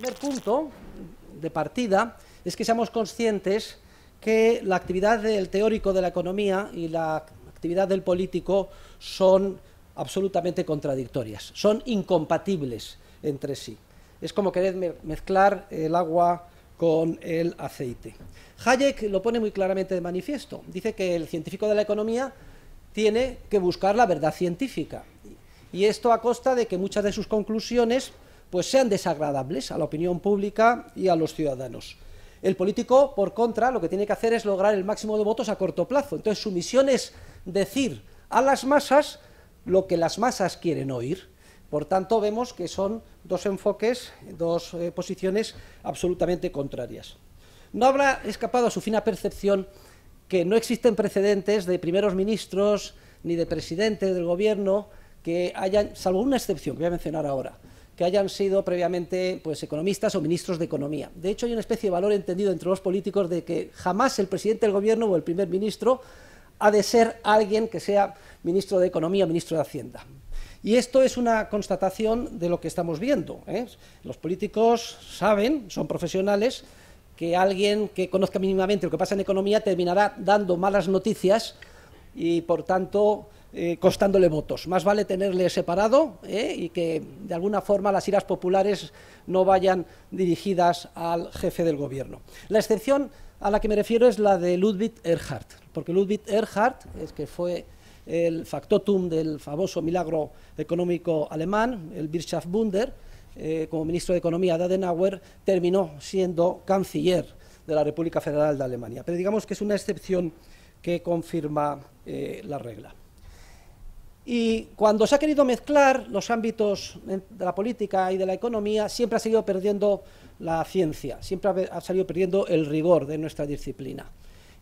primer punto de partida es que seamos conscientes que la actividad del teórico de la economía y la actividad del político son absolutamente contradictorias, son incompatibles entre sí. Es como querer mezclar el agua con el aceite. Hayek lo pone muy claramente de manifiesto. Dice que el científico de la economía tiene que buscar la verdad científica. Y esto a costa de que muchas de sus conclusiones pues sean desagradables a la opinión pública y a los ciudadanos. El político, por contra, lo que tiene que hacer es lograr el máximo de votos a corto plazo. Entonces, su misión es decir a las masas lo que las masas quieren oír. Por tanto, vemos que son dos enfoques, dos eh, posiciones absolutamente contrarias. No habrá escapado a su fina percepción que no existen precedentes de primeros ministros ni de presidentes del gobierno que hayan, salvo una excepción que voy a mencionar ahora, que hayan sido previamente pues, economistas o ministros de Economía. De hecho, hay una especie de valor entendido entre los políticos de que jamás el presidente del gobierno o el primer ministro ha de ser alguien que sea ministro de Economía o ministro de Hacienda. Y esto es una constatación de lo que estamos viendo. ¿eh? Los políticos saben, son profesionales, que alguien que conozca mínimamente lo que pasa en economía terminará dando malas noticias y, por tanto, eh, costándole votos. Más vale tenerle separado eh, y que de alguna forma las iras populares no vayan dirigidas al jefe del gobierno. La excepción a la que me refiero es la de Ludwig Erhard, porque Ludwig Erhard es que fue el factotum del famoso milagro económico alemán, el Wirtschaftswunder, eh, como ministro de Economía de Adenauer, terminó siendo canciller de la República Federal de Alemania. Pero digamos que es una excepción que confirma la regla. Y cuando se ha querido mezclar los ámbitos de la política y de la economía, siempre ha seguido perdiendo la ciencia, siempre ha, salido perdiendo el rigor de nuestra disciplina.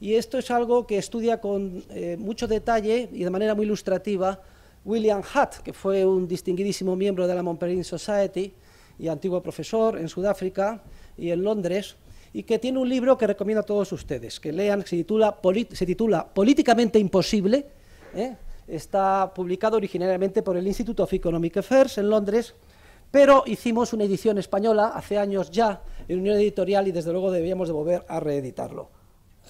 Y esto es algo que estudia con eh, mucho detalle y de manera muy ilustrativa William Hutt, que fue un distinguidísimo miembro de la Montpellier Society y antiguo profesor en Sudáfrica y en Londres, y que tiene un libro que recomiendo a todos ustedes que lean, se titula, se titula Políticamente Imposible, ¿eh? Está publicado originariamente por el Institute of Economic Affairs en Londres, pero hicimos una edición española hace años ya en Unión Editorial y desde luego debíamos de volver a reeditarlo.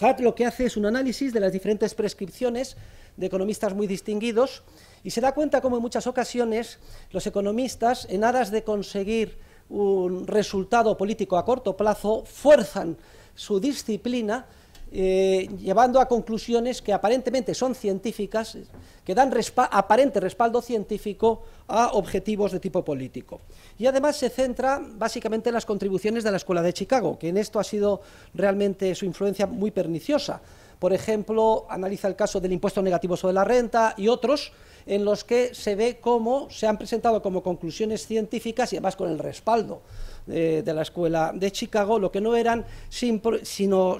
Hart lo que hace es un análisis de las diferentes prescripciones de economistas muy distinguidos y se da cuenta como en muchas ocasiones los economistas, en aras de conseguir un resultado político a corto plazo, fuerzan su disciplina eh, llevando a conclusiones que aparentemente son científicas, que dan aparente respaldo científico a objetivos de tipo político. Y además se centra básicamente en las contribuciones de la Escuela de Chicago, que en esto ha sido realmente su influencia muy perniciosa. Por ejemplo, analiza el caso del impuesto negativo sobre la renta y otros en los que se ve cómo se han presentado como conclusiones científicas y además con el respaldo eh, de la Escuela de Chicago, lo que no eran sino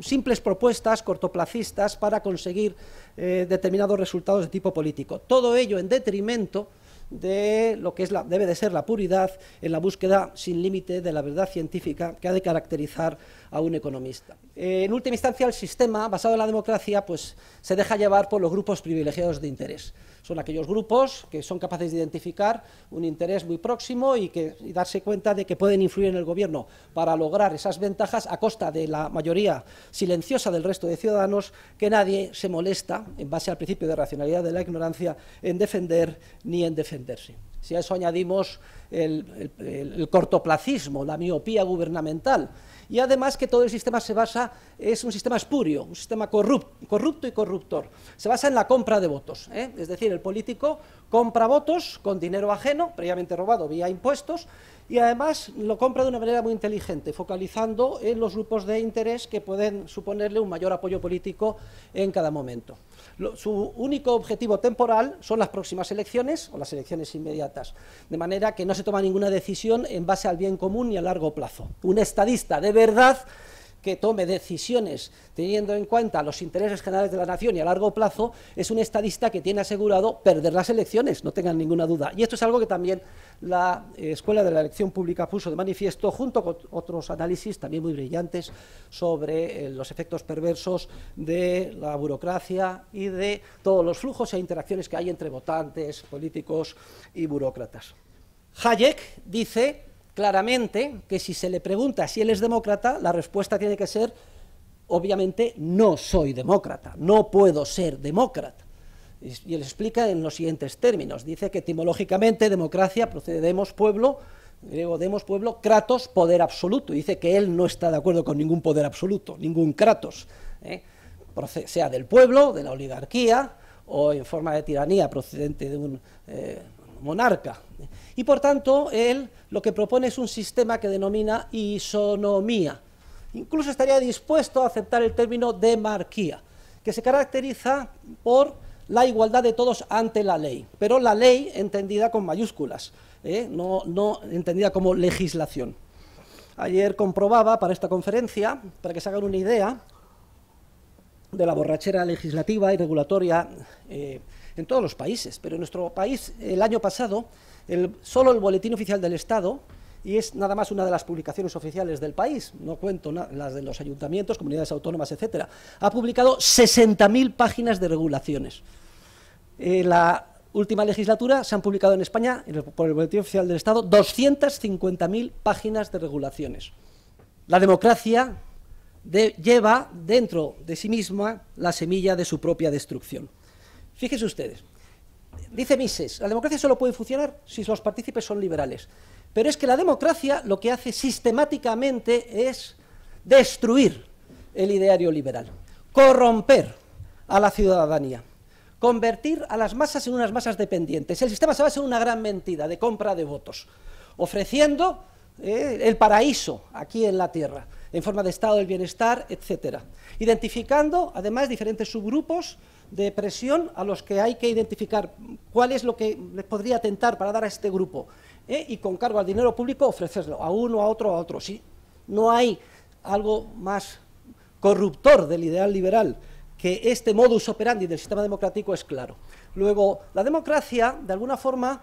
simples propuestas cortoplacistas para conseguir eh, determinados resultados de tipo político. Todo ello en detrimento de lo que debe de ser la puridad en la búsqueda sin límite de la verdad científica que ha de caracterizar a un economista. Eh, en última instancia, el sistema basado en la democracia pues, se deja llevar por los grupos privilegiados de interés. Son aquellos grupos que son capaces de identificar un interés muy próximo y, que, y darse cuenta de que pueden influir en el gobierno para lograr esas ventajas a costa de la mayoría silenciosa del resto de ciudadanos que nadie se molesta, en base al principio de racionalidad de la ignorancia, en defender ni en defenderse. Si a eso añadimos el, cortoplacismo, la miopía gubernamental. Y además que todo el sistema se basa, es un sistema espurio, un sistema corrupto y corruptor. Se basa en la compra de votos. ¿eh? Es decir, el político compra votos con dinero ajeno, previamente robado vía impuestos, y además lo compra de una manera muy inteligente, focalizando en los grupos de interés que pueden suponerle un mayor apoyo político en cada momento. su único objetivo temporal son las próximas elecciones o las elecciones inmediatas, de manera que no se toma ninguna decisión en base al bien común ni a largo plazo. Un estadista de verdad que tome decisiones teniendo en cuenta los intereses generales de la nación y a largo plazo es un estadista que tiene asegurado perder las elecciones, no tengan ninguna duda. Y esto es algo que también la eh, Escuela de la Elección Pública puso de manifiesto junto con otros análisis también muy brillantes sobre eh, los efectos perversos de la burocracia y de todos los flujos e interacciones que hay entre votantes, políticos y burócratas. Hayek dice claramente que si se le pregunta si él es demócrata, la respuesta tiene que ser, obviamente, no soy demócrata, no puedo ser demócrata. Y él explica en los siguientes términos. Dice que etimológicamente democracia procede de demos pueblo, griego demos pueblo, kratos poder absoluto. Dice que él no está de acuerdo con ningún poder absoluto, ningún kratos, ¿eh? sea del pueblo, de la oligarquía o en forma de tiranía procedente de un eh, monarca. Y por tanto, él lo que propone es un sistema que denomina isonomía. Incluso estaría dispuesto a aceptar el término demarquía, que se caracteriza por la igualdad de todos ante la ley, pero la ley entendida con mayúsculas, ¿eh? no, entendida como legislación. Ayer comprobaba para esta conferencia, para que se hagan una idea de la borrachera legislativa y regulatoria eh, en todos los países, pero en nuestro país el año pasado el, solo el Boletín Oficial del Estado, y es nada más una de las publicaciones oficiales del país, no cuento las de los ayuntamientos, comunidades autónomas, etcétera, ha publicado 60.000 páginas de regulaciones. En eh, la última legislatura se han publicado en España, por el Boletín Oficial del Estado, 250.000 páginas de regulaciones. La democracia lleva dentro de sí misma la semilla de su propia destrucción. Fíjense ustedes, dice Mises, la democracia solo puede funcionar si los partícipes son liberales. Pero es que la democracia lo que hace sistemáticamente es destruir el ideario liberal, corromper a la ciudadanía, convertir a las masas en unas masas dependientes. El sistema se basa en una gran mentira de compra de votos, ofreciendo eh, el paraíso aquí en la tierra, en forma de estado del bienestar, etc. Identificando además diferentes subgrupos de presión a los que hay que identificar cuál es lo que les podría tentar para dar a este grupo ¿eh? y con cargo al dinero público ofrecerlo a uno, a otro, a otro. Si no hay algo más corruptor del ideal liberal que este modus operandi del sistema democrático es claro. Luego, la democracia, de alguna forma,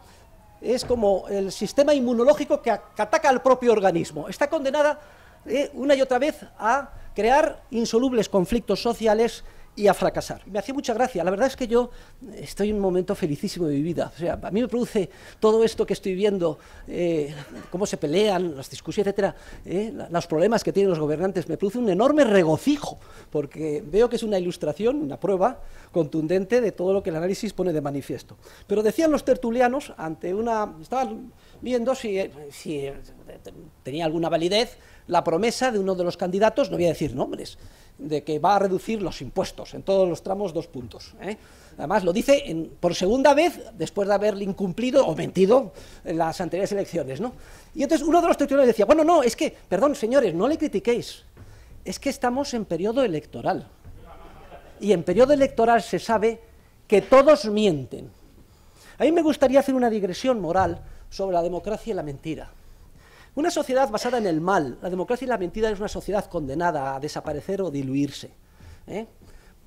es como el sistema inmunológico que ataca al propio organismo. Está condenada ¿eh? una y otra vez a crear insolubles conflictos sociales y a fracasar. Me hacía mucha gracia. La verdad es que yo estoy en un momento felicísimo de mi vida. O sea, a mí me produce todo esto que estoy viendo, eh, cómo se pelean, las discusiones, etcétera, eh, los problemas que tienen los gobernantes, me produce un enorme regocijo, porque veo que es una ilustración, una prueba contundente de todo lo que el análisis pone de manifiesto. Pero decían los tertulianos, ante una. estaban viendo si, eh, si tenía alguna validez la promesa de uno de los candidatos, no voy a decir nombres, de que va a reducir los impuestos en todos los tramos dos puntos. ¿eh? Además, lo dice por segunda vez después de haberle incumplido o mentido en las anteriores elecciones. ¿no? Y entonces uno de los titulares decía, bueno, no, es que, perdón, señores, no le critiquéis, es que estamos en periodo electoral. Y en periodo electoral se sabe que todos mienten. A mí me gustaría hacer una digresión moral sobre la democracia y la mentira. Una sociedad basada en el mal, la democracia y la mentira es una sociedad condenada a desaparecer o diluirse. ¿eh?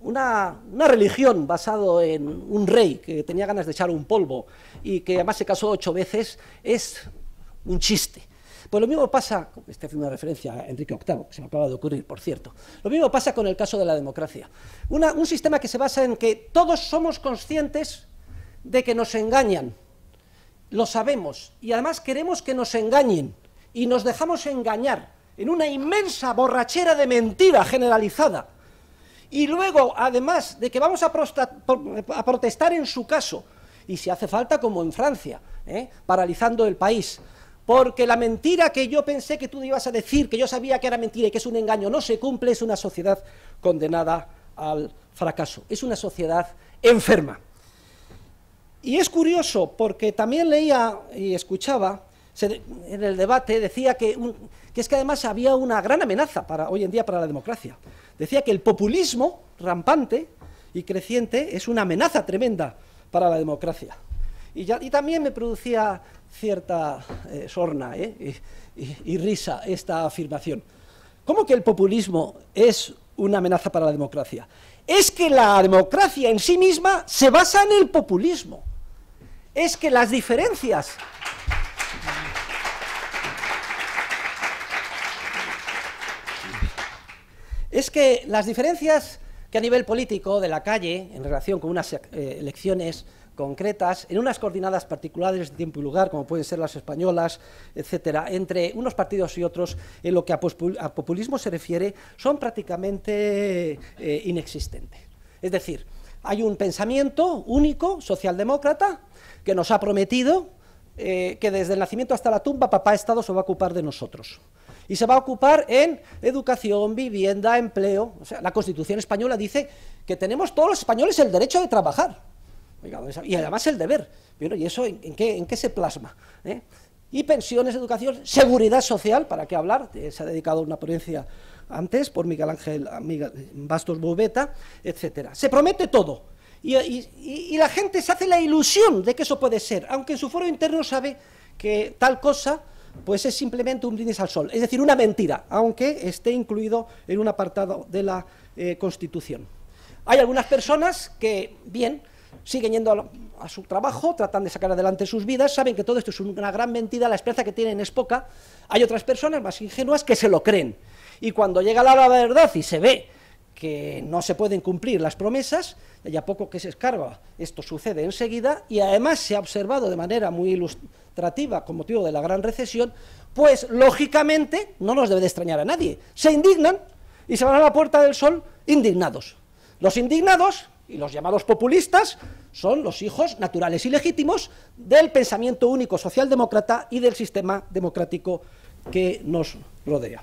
Una, religión basada en un rey que tenía ganas de echar un polvo y que además se casó ocho veces es un chiste. Pues lo mismo pasa, estoy haciendo una referencia a Enrique VIII, que se me acaba de ocurrir, por cierto, lo mismo pasa con el caso de la democracia. un sistema que se basa en que todos somos conscientes de que nos engañan, lo sabemos, y además queremos que nos engañen y nos dejamos engañar en una inmensa borrachera de mentira generalizada. Y luego, además de que vamos a, protestar en su caso, y si hace falta, como en Francia, ¿eh? paralizando el país, porque la mentira que yo pensé que tú ibas a decir, que yo sabía que era mentira y que es un engaño, no se cumple, es una sociedad condenada al fracaso, es una sociedad enferma. Y es curioso porque también leía y escuchaba en el debate decía que, es que además había una gran amenaza para, hoy en día para la democracia. Decía que el populismo rampante y creciente es una amenaza tremenda para la democracia. Y, también me producía cierta eh, sorna eh, y risa esta afirmación. ¿Cómo que el populismo es una amenaza para la democracia? Es que la democracia en sí misma se basa en el populismo. Es que las diferencias es que las diferencias que a nivel político de la calle, en relación con unas eh, elecciones concretas, en unas coordinadas particulares de tiempo y lugar, como pueden ser las españolas, etcétera, entre unos partidos y otros, en lo que a, populismo se refiere, son prácticamente eh, inexistentes. Es decir, hay un pensamiento único, socialdemócrata, que nos ha prometido eh, que desde el nacimiento hasta la tumba papá Estado se va a ocupar de nosotros y se va a ocupar en educación, vivienda, empleo. O sea, la Constitución española dice que tenemos todos los españoles el derecho de trabajar. Y además el deber. ¿Y eso en, qué, se plasma? Eh? Y pensiones, educación, seguridad social, ¿para qué hablar? Eh, se ha dedicado una ponencia antes por Miguel Ángel Bastos Bobeta, etc. Se promete todo. y la gente se hace la ilusión de que eso puede ser, aunque en su foro interno sabe que tal cosa pues es simplemente un brindis al sol, es decir, una mentira, aunque esté incluido en un apartado de la eh, Constitución. Hay algunas personas que, bien, siguen yendo a, a, su trabajo, tratan de sacar adelante sus vidas, saben que todo esto es una gran mentira, la esperanza que tienen es poca. Hay otras personas más ingenuas que se lo creen. Y cuando llega la verdad y se ve que no se pueden cumplir las promesas, y a poco que se escarba esto sucede enseguida, y además se ha observado de manera muy ilustrativa con motivo de la gran recesión, pues lógicamente no nos debe de extrañar a nadie. Se indignan y se van a la Puerta del Sol indignados. Los indignados y los llamados populistas son los hijos naturales y legítimos del pensamiento único socialdemócrata y del sistema democrático que nos rodea.